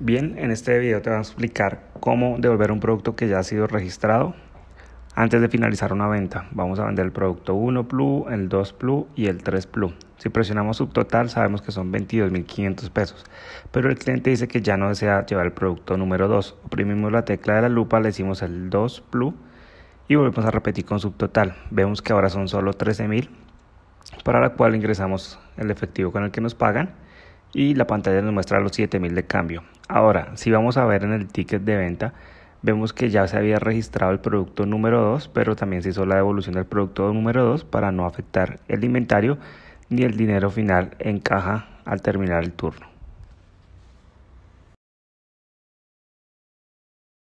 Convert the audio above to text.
Bien, en este video te vamos a explicar cómo devolver un producto que ya ha sido registrado antes de finalizar una venta. Vamos a vender el producto 1 Plus, el 2 Plus y el 3 Plus. Si presionamos subtotal sabemos que son 22.500 pesos, pero el cliente dice que ya no desea llevar el producto número 2. Oprimimos la tecla de la lupa, le decimos el 2 Plus y volvemos a repetir con subtotal. Vemos que ahora son solo 13.000 para la cual ingresamos el efectivo con el que nos pagan y la pantalla nos muestra los 7.000 de cambio. Ahora, si vamos a ver en el ticket de venta, vemos que ya se había registrado el producto número 2, pero también se hizo la devolución del producto número 2 para no afectar el inventario ni el dinero final en caja al terminar el turno.